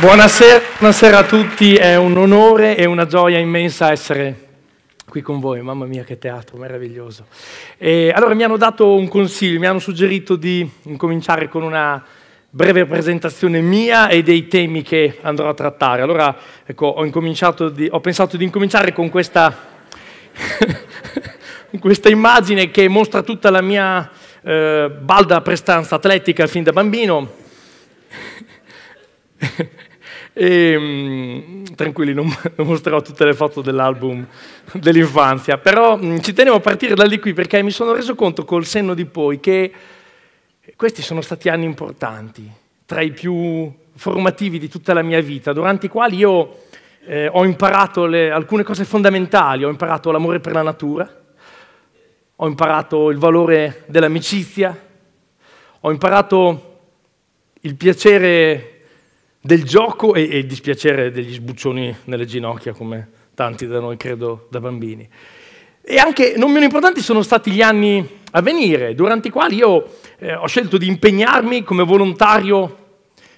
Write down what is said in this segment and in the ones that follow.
Buonasera, buonasera, a tutti, è un onore e una gioia immensa essere qui con voi, mamma mia che teatro meraviglioso. E allora mi hanno dato un consiglio, mi hanno suggerito di incominciare con una breve presentazione mia e dei temi che andrò a trattare. Allora ecco, ho, di, ho pensato di incominciare con questa, questa immagine che mostra tutta la mia eh, balda prestanza atletica fin da bambino. E, mm, tranquilli, non, non mostrerò tutte le foto dell'album dell'infanzia, però mm, ci tenevo a partire da lì qui perché mi sono reso conto col senno di poi che questi sono stati anni importanti, tra i più formativi di tutta la mia vita, durante i quali io eh, ho imparato le, alcune cose fondamentali, ho imparato l'amore per la natura, ho imparato il valore dell'amicizia, ho imparato il piacere del gioco e, e il dispiacere degli sbuccioni nelle ginocchia, come tanti da noi, credo, da bambini. E anche non meno importanti sono stati gli anni a venire, durante i quali io eh, ho scelto di impegnarmi come volontario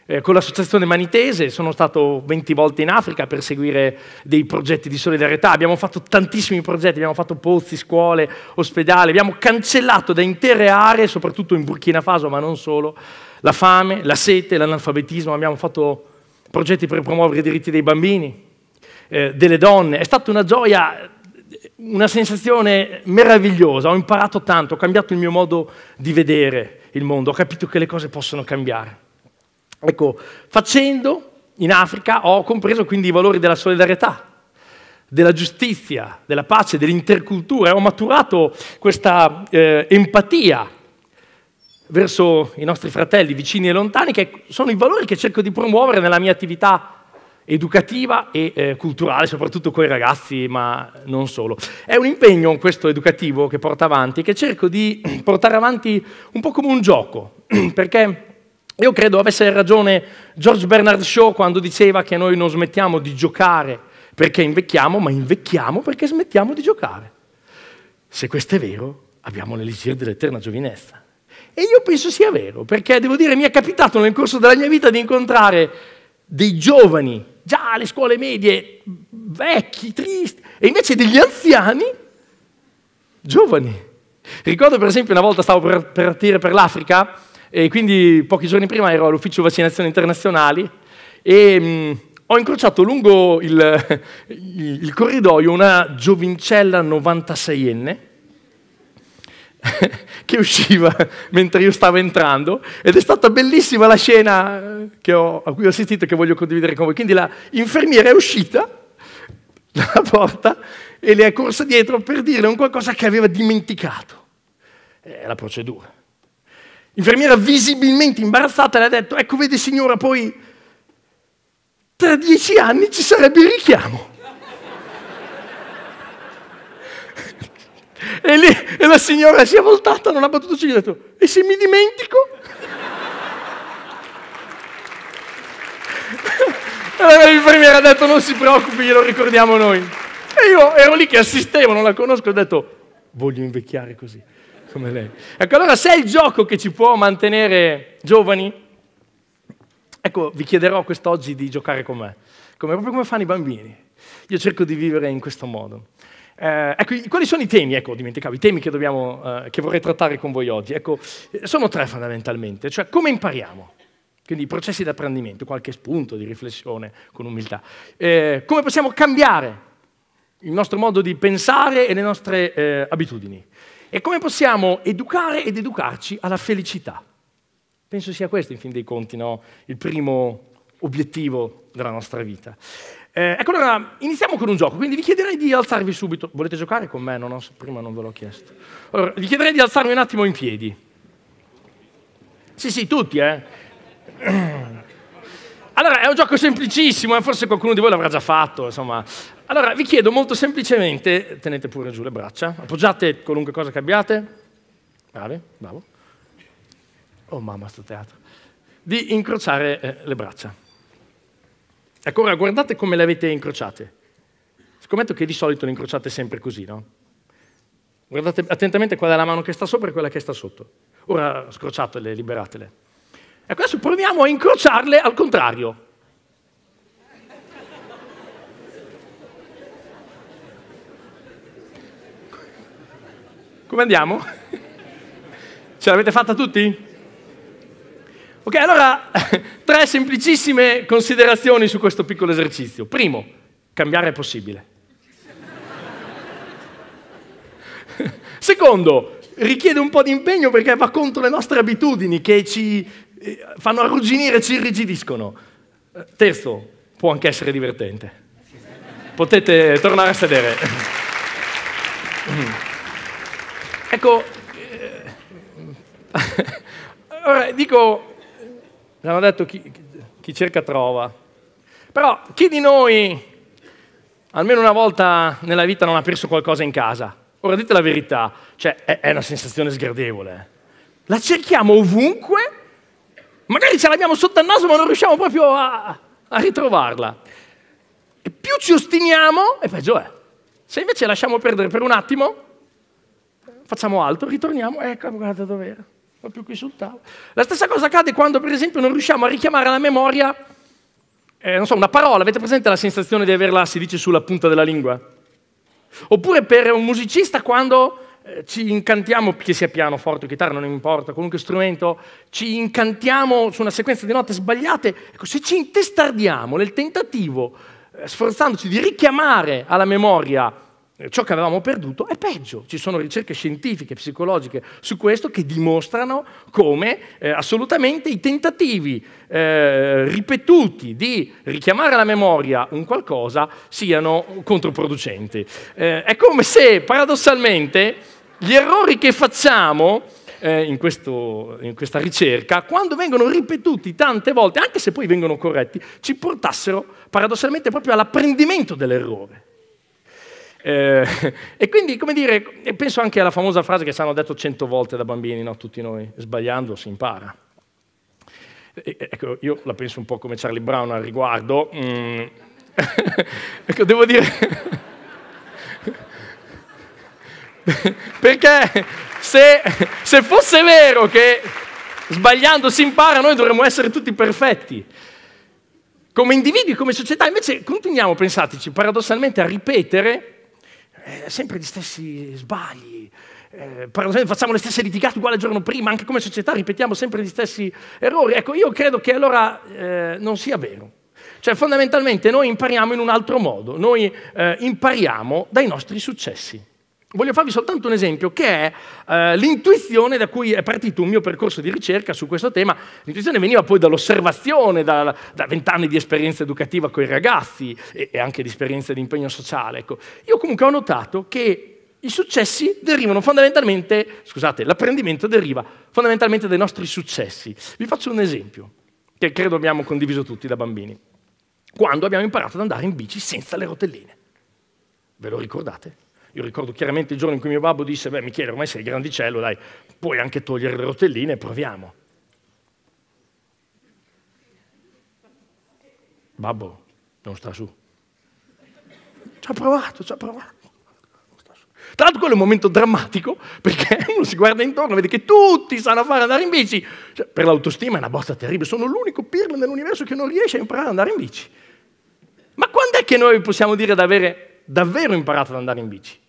eh, con l'associazione Manitese, sono stato 20 volte in Africa per seguire dei progetti di solidarietà, abbiamo fatto tantissimi progetti, abbiamo fatto pozzi, scuole, ospedali, abbiamo cancellato da intere aree, soprattutto in Burkina Faso, ma non solo, la fame, la sete, l'analfabetismo, abbiamo fatto progetti per promuovere i diritti dei bambini, eh, delle donne. È stata una gioia, una sensazione meravigliosa, ho imparato tanto, ho cambiato il mio modo di vedere il mondo, ho capito che le cose possono cambiare. Ecco, facendo in Africa ho compreso quindi i valori della solidarietà, della giustizia, della pace, dell'intercultura, ho maturato questa eh, empatia verso i nostri fratelli vicini e lontani, che sono i valori che cerco di promuovere nella mia attività educativa e eh, culturale, soprattutto con i ragazzi, ma non solo. È un impegno questo educativo che porta avanti, che cerco di portare avanti un po' come un gioco, perché io credo avesse ragione George Bernard Shaw quando diceva che noi non smettiamo di giocare perché invecchiamo, ma invecchiamo perché smettiamo di giocare. Se questo è vero, abbiamo l'elisir dell'eterna giovinezza. E io penso sia vero, perché devo dire, mi è capitato nel corso della mia vita di incontrare dei giovani, già alle scuole medie, vecchi, tristi, e invece degli anziani, giovani. Ricordo per esempio una volta stavo per partire per l'Africa e quindi pochi giorni prima ero all'ufficio vaccinazioni internazionali e mh, mm, ho incrociato lungo il, il, il corridoio una giovincella 96enne che usciva mentre io stavo entrando ed è stata bellissima la scena ho, a cui ho assistito e che voglio condividere con voi. Quindi la infermiera è uscita dalla porta e le è corsa dietro per dirle un qualcosa che aveva dimenticato. È la procedura. L'infermiera visibilmente imbarazzata le ha detto, ecco vedi signora, poi tra dieci anni ci sarebbe il richiamo. E lì e la signora si è voltata, non ha battuto ciglio, ha detto, e se mi dimentico? allora l'infermiera ha detto, non si preoccupi, glielo ricordiamo noi. E io ero lì che assistevo, non la conosco, ho detto, voglio invecchiare così, come lei. Ecco, allora se è il gioco che ci può mantenere giovani, ecco, vi chiederò quest'oggi di giocare con me, come, proprio come fanno i bambini. Io cerco di vivere in questo modo. Eh, ecco, quali sono i temi? Ecco, dimenticavo, i temi che, dobbiamo, eh, che vorrei trattare con voi oggi. Ecco, eh, sono tre fondamentalmente, cioè come impariamo? Quindi i processi di apprendimento, qualche spunto di riflessione con umiltà. Eh, come possiamo cambiare il nostro modo di pensare e le nostre eh, abitudini? E come possiamo educare ed educarci alla felicità? Penso sia questo, in fin dei conti, no? il primo obiettivo della nostra vita. Eh, ecco allora, iniziamo con un gioco, quindi vi chiederei di alzarvi subito. Volete giocare con me? Non ho, prima non ve l'ho chiesto. Allora, vi chiederei di alzarvi un attimo in piedi. Sì, sì, tutti, eh. Allora, è un gioco semplicissimo, eh? forse qualcuno di voi l'avrà già fatto, insomma. Allora, vi chiedo molto semplicemente, tenete pure giù le braccia, appoggiate qualunque cosa che abbiate. Bravi, bravo. Oh mamma, sto teatro. Di incrociare eh, le braccia. Ecco, ora guardate come le avete incrociate. Scommetto che di solito le incrociate sempre così, no? Guardate attentamente qual è la mano che sta sopra e quella che sta sotto. Ora scrociatele, liberatele. Ecco, adesso proviamo a incrociarle al contrario. Come andiamo? Ce l'avete fatta tutti? Ok, allora tre semplicissime considerazioni su questo piccolo esercizio. Primo, cambiare è possibile. Secondo, richiede un po' di impegno perché va contro le nostre abitudini che ci eh, fanno arrugginire, ci irrigidiscono. Eh, terzo, può anche essere divertente. Potete tornare a sedere. ecco, eh, ora dico mi detto chi, chi cerca trova. Però chi di noi almeno una volta nella vita non ha perso qualcosa in casa? Ora dite la verità, cioè è, è una sensazione sgradevole. La cerchiamo ovunque, magari ce l'abbiamo sotto al naso ma non riusciamo proprio a, a ritrovarla. E più ci ostiniamo, e peggio è. Se invece lasciamo perdere per un attimo, facciamo altro, ritorniamo, ecco, guarda dove era proprio qui sul tavolo. La stessa cosa accade quando, per esempio, non riusciamo a richiamare alla memoria, eh, non so, una parola. Avete presente la sensazione di averla, si dice, sulla punta della lingua? Oppure per un musicista quando eh, ci incantiamo, che sia piano, forte, chitarra, non importa, qualunque strumento, ci incantiamo su una sequenza di note sbagliate, ecco, se ci intestardiamo nel tentativo, eh, sforzandoci di richiamare alla memoria eh, ciò che avevamo perduto è peggio. Ci sono ricerche scientifiche, psicologiche su questo che dimostrano come eh, assolutamente i tentativi eh, ripetuti di richiamare alla memoria un qualcosa siano controproducenti. Eh, è come se paradossalmente gli errori che facciamo eh, in, questo, in, questa ricerca, quando vengono ripetuti tante volte, anche se poi vengono corretti, ci portassero paradossalmente proprio all'apprendimento dell'errore. Eh, e quindi, come dire, penso anche alla famosa frase che ci hanno detto cento volte da bambini, no? tutti noi, sbagliando si impara. E, ecco, io la penso un po' come Charlie Brown al riguardo. Mm. ecco, devo dire... Perché se, se fosse vero che sbagliando si impara, noi dovremmo essere tutti perfetti come individui, come società, invece continuiamo, pensateci, paradossalmente a ripetere eh, sempre gli stessi sbagli, eh, facciamo le stesse litigate uguali al giorno prima, anche come società ripetiamo sempre gli stessi errori. Ecco, io credo che allora eh, non sia vero. Cioè, fondamentalmente noi impariamo in un altro modo, noi eh, impariamo dai nostri successi. Voglio farvi soltanto un esempio che è eh, l'intuizione da cui è partito un mio percorso di ricerca su questo tema. L'intuizione veniva poi dall'osservazione, da vent'anni di esperienza educativa con i ragazzi e, e anche di esperienza di impegno sociale. Ecco. Io comunque ho notato che i successi derivano fondamentalmente, scusate, l'apprendimento deriva fondamentalmente dai nostri successi. Vi faccio un esempio che credo abbiamo condiviso tutti da bambini. Quando abbiamo imparato ad andare in bici senza le rotelline. Ve lo ricordate? Io ricordo chiaramente il giorno in cui mio babbo disse, beh Michele, ormai sei grandicello, dai, puoi anche togliere le rotelline e proviamo. Babbo, non sta su. Ci ha provato, ci ha provato. Tra l'altro quello è un momento drammatico perché uno si guarda intorno e vede che tutti sanno fare andare in bici. Cioè, per l'autostima è una botta terribile, sono l'unico pirla nell'universo che non riesce a imparare ad andare in bici. Ma quando è che noi possiamo dire di avere davvero imparato ad andare in bici?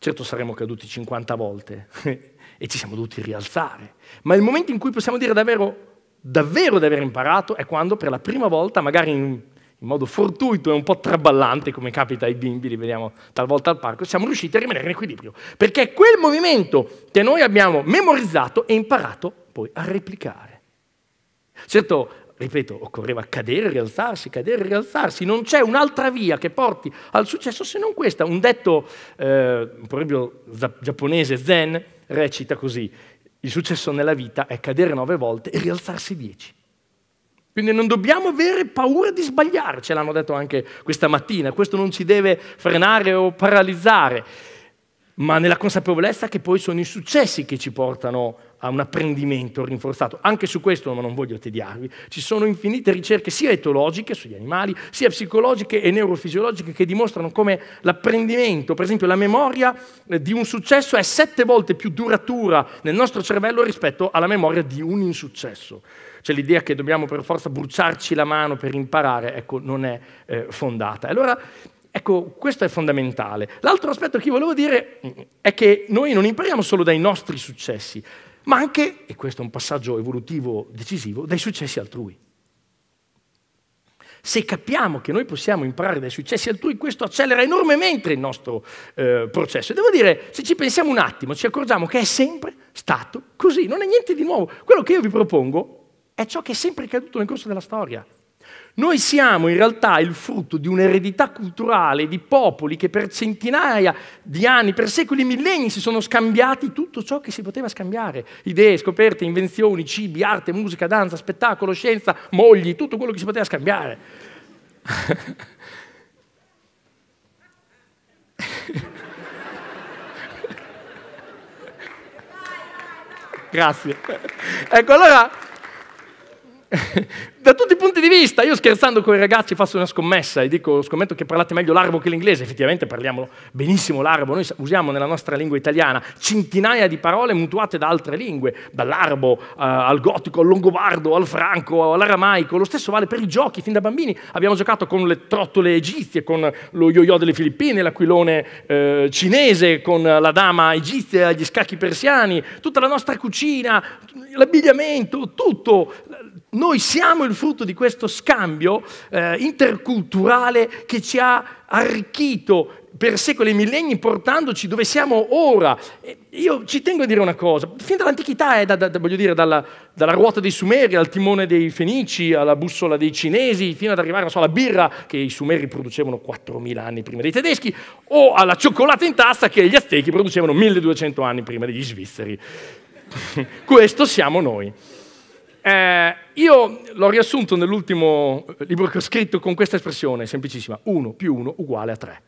Certo saremmo caduti 50 volte e ci siamo dovuti rialzare, ma il momento in cui possiamo dire davvero, davvero di aver imparato è quando per la prima volta, magari in, in modo fortuito e un po' traballante, come capita ai bimbi, li vediamo talvolta al parco, siamo riusciti a rimanere in equilibrio, perché è quel movimento che noi abbiamo memorizzato e imparato poi a replicare. Certo, ripeto, occorreva cadere, rialzarsi, cadere, rialzarsi, non c'è un'altra via che porti al successo se non questa. Un detto, eh, un giapponese zen, recita così, il successo nella vita è cadere nove volte e rialzarsi dieci. Quindi non dobbiamo avere paura di sbagliare, ce l'hanno detto anche questa mattina, questo non ci deve frenare o paralizzare ma nella consapevolezza che poi sono i successi che ci portano a un apprendimento rinforzato. Anche su questo, ma non voglio tediarvi, ci sono infinite ricerche sia etologiche sugli animali, sia psicologiche e neurofisiologiche che dimostrano come l'apprendimento, per esempio la memoria eh, di un successo è sette volte più duratura nel nostro cervello rispetto alla memoria di un insuccesso. Cioè l'idea che dobbiamo per forza bruciarci la mano per imparare, ecco, non è eh, fondata. Allora, Ecco, questo è fondamentale. L'altro aspetto che volevo dire mm, è che noi non impariamo solo dai nostri successi, ma anche, e questo è un passaggio evolutivo decisivo, dai successi altrui. Se capiamo che noi possiamo imparare dai successi altrui, questo accelera enormemente il nostro eh, processo. E devo dire, se ci pensiamo un attimo, ci accorgiamo che è sempre stato così, non è niente di nuovo. Quello che io vi propongo è ciò che è sempre accaduto nel corso della storia. Noi siamo in realtà il frutto di un'eredità culturale di popoli che per centinaia di anni, per secoli millenni si sono scambiati tutto ciò che si poteva scambiare. Idee, scoperte, invenzioni, cibi, arte, musica, danza, spettacolo, scienza, mogli, tutto quello che si poteva scambiare. Grazie. Ecco allora da tutti i punti di vista. Io scherzando con i ragazzi faccio una scommessa e dico, scommetto che parlate meglio l'arabo che l'inglese, effettivamente parliamo benissimo l'arabo, noi usiamo nella nostra lingua italiana centinaia di parole mutuate da altre lingue, dall'arabo eh, al gotico, al longobardo, al franco, all'aramaico, lo stesso vale per i giochi, fin da bambini abbiamo giocato con le trottole egizie, con lo yo-yo delle Filippine, l'aquilone eh, cinese, con la dama egizia, gli scacchi persiani, tutta la nostra cucina, l'abbigliamento, tutto noi siamo il frutto di questo scambio eh, interculturale che ci ha arricchito per secoli e millenni portandoci dove siamo ora. Io ci tengo a dire una cosa, fin dall'antichità, eh, da, da, voglio dire, dalla, dalla, ruota dei Sumeri al timone dei Fenici, alla bussola dei Cinesi, fino ad arrivare so, alla birra che i Sumeri producevano 4.000 anni prima dei tedeschi, o alla cioccolata in tazza che gli Aztechi producevano 1.200 anni prima degli Svizzeri. Questo siamo noi. Eh, io l'ho riassunto nell'ultimo eh, libro che ho scritto con questa espressione semplicissima, 1 più 1 uguale a 3.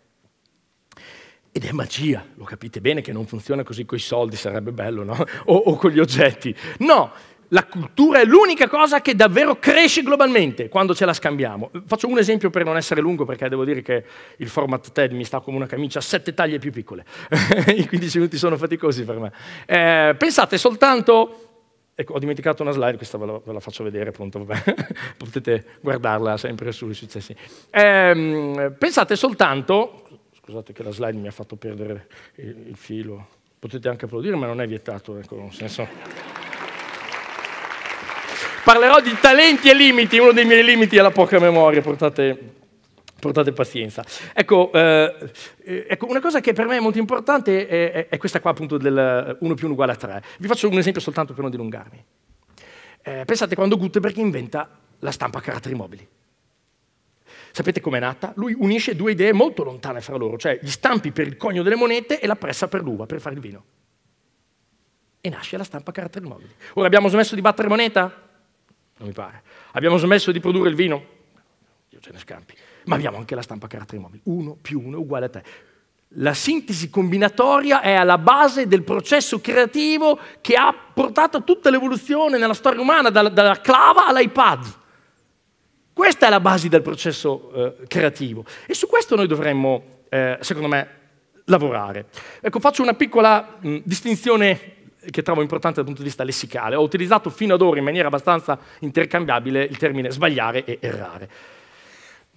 Ed è magia, lo capite bene che non funziona così con i soldi, sarebbe bello, no? O, o con gli oggetti. No, la cultura è l'unica cosa che davvero cresce globalmente quando ce la scambiamo. Faccio un esempio per non essere lungo, perché devo dire che il format TED mi sta come una camicia a sette taglie più piccole. I 15 minuti sono faticosi per me. Eh, pensate soltanto Ecco, ho dimenticato una slide, questa ve la, ve la faccio vedere, appunto, potete guardarla sempre sui successi. Ehm, pensate soltanto, scusate che la slide mi ha fatto perdere il, il filo, potete anche applaudire, ma non è vietato, ecco, nel senso parlerò di talenti e limiti, uno dei miei limiti è la poca memoria, portate, portate pazienza. Ecco, eh, ecco, una cosa che per me è molto importante è, è questa qua appunto del 1 più 1 uguale a 3. Vi faccio un esempio soltanto per non dilungarmi. Eh, pensate quando Gutenberg inventa la stampa a caratteri mobili. Sapete com'è nata? Lui unisce due idee molto lontane fra loro, cioè gli stampi per il conio delle monete e la pressa per l'uva, per fare il vino. E nasce la stampa a caratteri mobili. Ora abbiamo smesso di battere moneta? Non mi pare. Abbiamo smesso di produrre il vino? Io ce ne scampi ma abbiamo anche la stampa a caratteri mobili. 1 più 1 uguale a 3. La sintesi combinatoria è alla base del processo creativo che ha portato tutta l'evoluzione nella storia umana, dalla, dalla clava all'iPad. Questa è la base del processo eh, creativo e su questo noi dovremmo, eh, secondo me, lavorare. Ecco, faccio una piccola mh, distinzione che trovo importante dal punto di vista lessicale. Ho utilizzato fino ad ora in maniera abbastanza intercambiabile il termine sbagliare e errare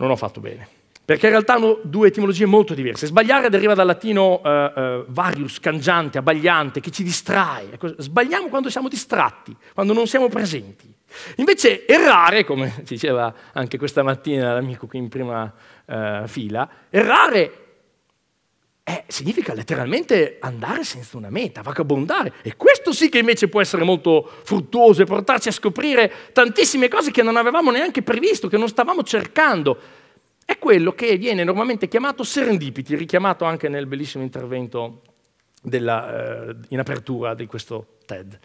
non ho fatto bene. Perché in realtà hanno due etimologie molto diverse. Sbagliare deriva dal latino eh, eh, varius, cangiante, abbagliante, che ci distrae. Sbagliamo quando siamo distratti, quando non siamo presenti. Invece errare, come diceva anche questa mattina l'amico qui in prima eh, fila, errare eh, significa letteralmente andare senza una meta, vagabondare. E questo sì che invece può essere molto fruttuoso e portarci a scoprire tantissime cose che non avevamo neanche previsto, che non stavamo cercando. È quello che viene normalmente chiamato serendipity, richiamato anche nel bellissimo intervento della, eh, in apertura di questo TED.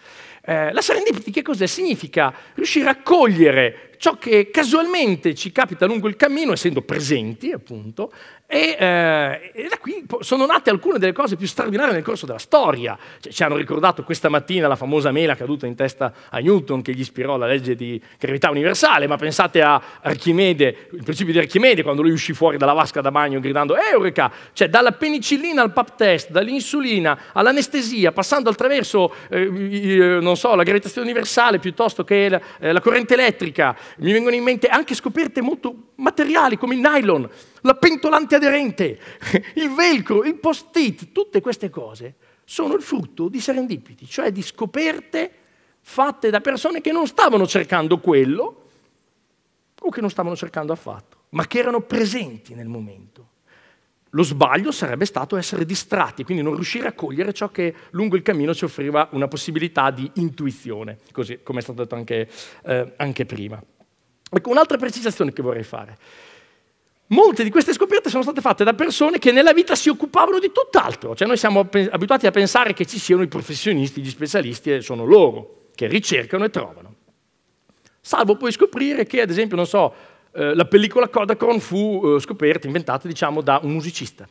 Eh, la serendipity che cos'è? Significa riuscire a cogliere ciò che casualmente ci capita lungo il cammino, essendo presenti appunto, e, eh, e da qui sono nate alcune delle cose più straordinarie nel corso della storia. Cioè, ci hanno ricordato questa mattina la famosa mela caduta in testa a Newton che gli ispirò la legge di gravità universale, ma pensate a Archimede, il principio di Archimede, quando lui uscì fuori dalla vasca da bagno gridando Eureka! Cioè dalla penicillina al pap test, dall'insulina all'anestesia, passando attraverso, eh, non so, la gravitazione universale piuttosto che la, eh, la corrente elettrica, mi vengono in mente anche scoperte molto materiali come il nylon, la pentola antiaderente, il velcro, il post-it, tutte queste cose sono il frutto di serendipiti, cioè di scoperte fatte da persone che non stavano cercando quello o che non stavano cercando affatto, ma che erano presenti nel momento. Lo sbaglio sarebbe stato essere distratti, quindi non riuscire a cogliere ciò che lungo il cammino ci offriva una possibilità di intuizione, così come è stato detto anche, eh, anche prima. Ecco, un'altra precisazione che vorrei fare. Molte di queste scoperte sono state fatte da persone che nella vita si occupavano di tutt'altro. Cioè noi siamo abituati a pensare che ci siano i professionisti, gli specialisti, e sono loro che ricercano e trovano. Salvo poi scoprire che, ad esempio, non so, eh, la pellicola Kodakron fu eh, scoperta, inventata, diciamo, da un musicista.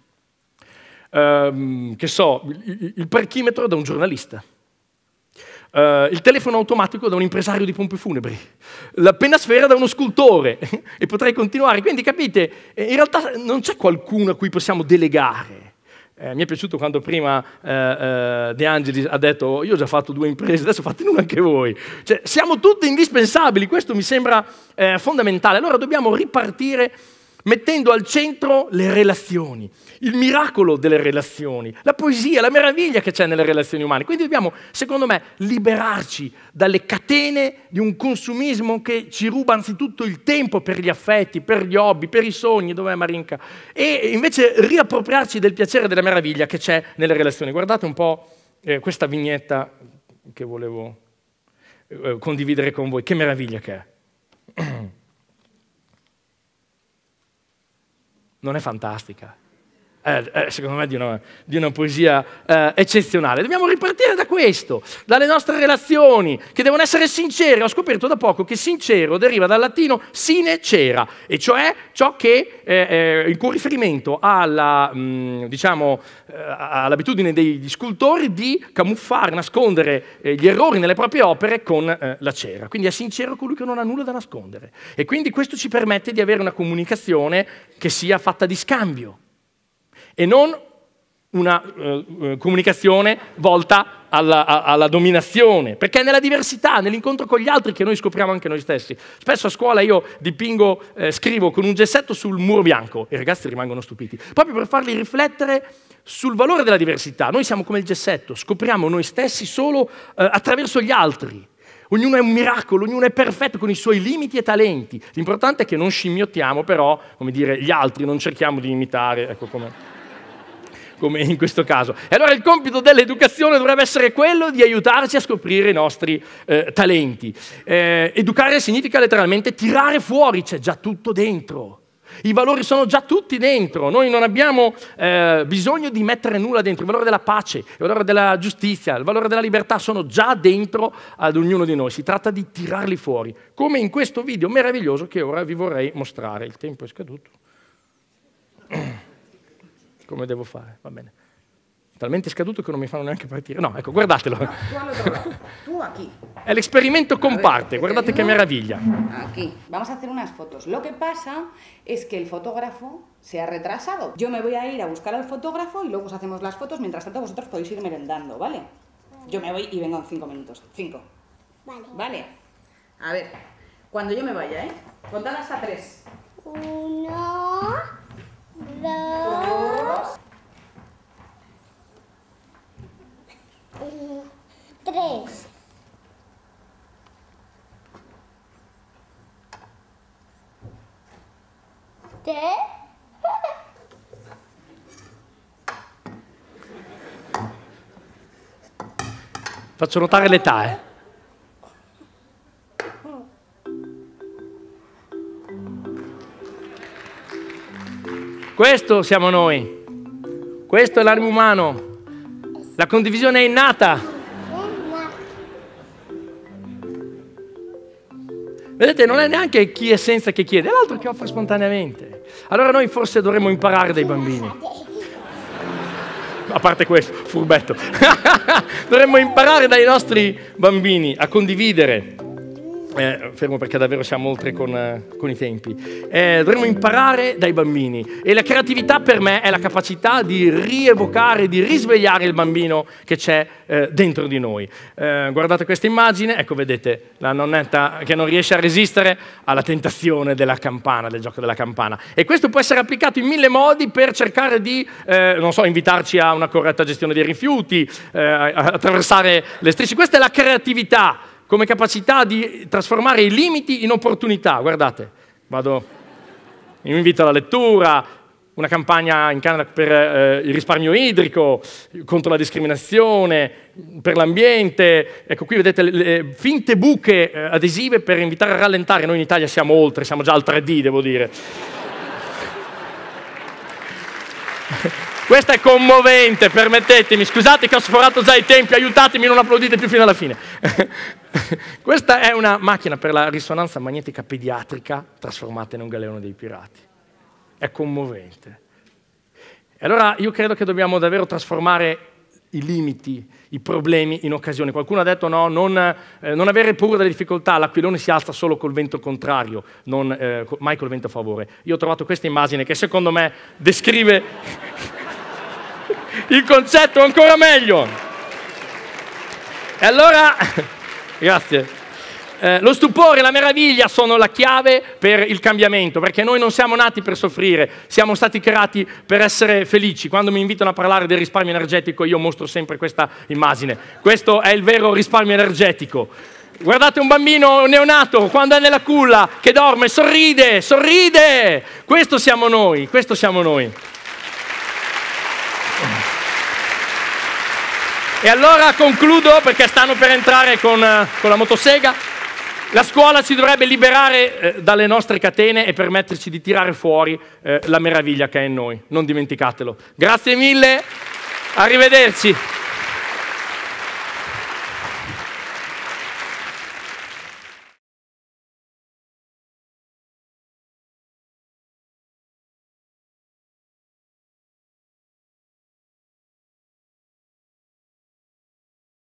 Ehm, che so, il, il parchimetro da un giornalista Uh, il telefono automatico da un impresario di pompe funebri, la pennasfera da uno scultore e potrei continuare. Quindi capite, in realtà non c'è qualcuno a cui possiamo delegare. Eh, mi è piaciuto quando prima eh, eh, De Angelis ha detto io ho già fatto due imprese, adesso fatene una anche voi. Cioè, siamo tutti indispensabili, questo mi sembra eh, fondamentale. Allora dobbiamo ripartire mettendo al centro le relazioni, il miracolo delle relazioni, la poesia, la meraviglia che c'è nelle relazioni umane. Quindi dobbiamo, secondo me, liberarci dalle catene di un consumismo che ci ruba anzitutto il tempo per gli affetti, per gli hobby, per i sogni, dov'è Marinka? E invece riappropriarci del piacere e della meraviglia che c'è nelle relazioni. Guardate un po' eh, questa vignetta che volevo eh, condividere con voi, che meraviglia che è. non è fantastica. Eh, eh, secondo me, di una, di una poesia eh, eccezionale. Dobbiamo ripartire da questo, dalle nostre relazioni, che devono essere sincere. Ho scoperto da poco che sincero deriva dal latino sine cera, e cioè ciò che, eh, eh in riferimento alla, mh, mm, diciamo, eh, all'abitudine degli scultori di camuffare, nascondere gli errori nelle proprie opere con la cera. Quindi è sincero colui che non ha nulla da nascondere. E quindi questo ci permette di avere una comunicazione che sia fatta di scambio e non una eh, eh, comunicazione volta alla, a, alla, dominazione, perché è nella diversità, nell'incontro con gli altri che noi scopriamo anche noi stessi. Spesso a scuola io dipingo, eh, scrivo con un gessetto sul muro bianco e i ragazzi rimangono stupiti, proprio per farli riflettere sul valore della diversità. Noi siamo come il gessetto, scopriamo noi stessi solo eh, attraverso gli altri. Ognuno è un miracolo, ognuno è perfetto con i suoi limiti e talenti. L'importante è che non scimmiottiamo però, come dire, gli altri, non cerchiamo di imitare, ecco come come in questo caso. E allora il compito dell'educazione dovrebbe essere quello di aiutarci a scoprire i nostri eh, talenti. Eh, educare significa letteralmente tirare fuori, c'è già tutto dentro. I valori sono già tutti dentro, noi non abbiamo eh, bisogno di mettere nulla dentro, il valore della pace, il valore della giustizia, il valore della libertà sono già dentro ad ognuno di noi, si tratta di tirarli fuori, come in questo video meraviglioso che ora vi vorrei mostrare. Il tempo è scaduto. como debo hacer? va bene. Talmente scaduto che non mi fanno neanche partire. No, ecco, guardatelo. El experimento comparte, guardate qué maravilla. Aquí, vamos a hacer unas fotos. Lo que pasa es que el fotógrafo se ha retrasado. Yo me voy a ir a buscar al fotógrafo y luego os hacemos las fotos. Mientras tanto, vosotros podéis ir merendando, ¿vale? Yo me voy y vengo en cinco minutos. Cinco. Vale. Vale. A ver, cuando yo me vaya, ¿eh? Contad hasta tres. Uno. dos, tres. ¿Qué? Faccio notare l'età, eh. Questo siamo noi. Questo è l'animo umano. La condivisione è innata. Vedete, non è neanche chi è senza che chiede, è l'altro che offre spontaneamente. Allora noi forse dovremmo imparare dai bambini. A parte questo, furbetto. dovremmo imparare dai nostri bambini a condividere eh, fermo perché davvero siamo oltre con, eh, con i tempi. Eh, dovremmo imparare dai bambini e la creatività per me è la capacità di rievocare, di risvegliare il bambino che c'è eh, dentro di noi. Eh, guardate questa immagine, ecco vedete la nonnetta che non riesce a resistere alla tentazione della campana, del gioco della campana. E questo può essere applicato in mille modi per cercare di, eh, non so, invitarci a una corretta gestione dei rifiuti, attraversare le strisce. Questa è la creatività come capacità di trasformare i limiti in opportunità. Guardate, vado in invito alla lettura, una campagna in Canada per eh, il risparmio idrico, contro la discriminazione, per l'ambiente. Ecco, qui vedete le, le finte buche eh, adesive per invitare a rallentare. Noi in Italia siamo oltre, siamo già al 3D, devo dire. Questa è commovente, permettetemi. Scusate che ho sforato già i tempi, aiutatemi, non applaudite più fino alla fine. Questa è una macchina per la risonanza magnetica pediatrica trasformata in un galeone dei pirati. È commovente. E allora io credo che dobbiamo davvero trasformare i limiti, i problemi in occasione. Qualcuno ha detto no, non, eh, non avere paura delle difficoltà, l'aquilone si alza solo col vento contrario, non, eh, mai col vento a favore. Io ho trovato questa immagine che secondo me descrive il concetto ancora meglio. E allora Grazie. Eh, lo stupore e la meraviglia sono la chiave per il cambiamento, perché noi non siamo nati per soffrire, siamo stati creati per essere felici. Quando mi invitano a parlare del risparmio energetico io mostro sempre questa immagine. Questo è il vero risparmio energetico. Guardate un bambino neonato quando è nella culla che dorme, sorride, sorride. Questo siamo noi, questo siamo noi. E allora concludo perché stanno per entrare con, eh, con la motosega. La scuola ci dovrebbe liberare eh, dalle nostre catene e permetterci di tirare fuori eh, la meraviglia che è in noi. Non dimenticatelo. Grazie mille, arrivederci.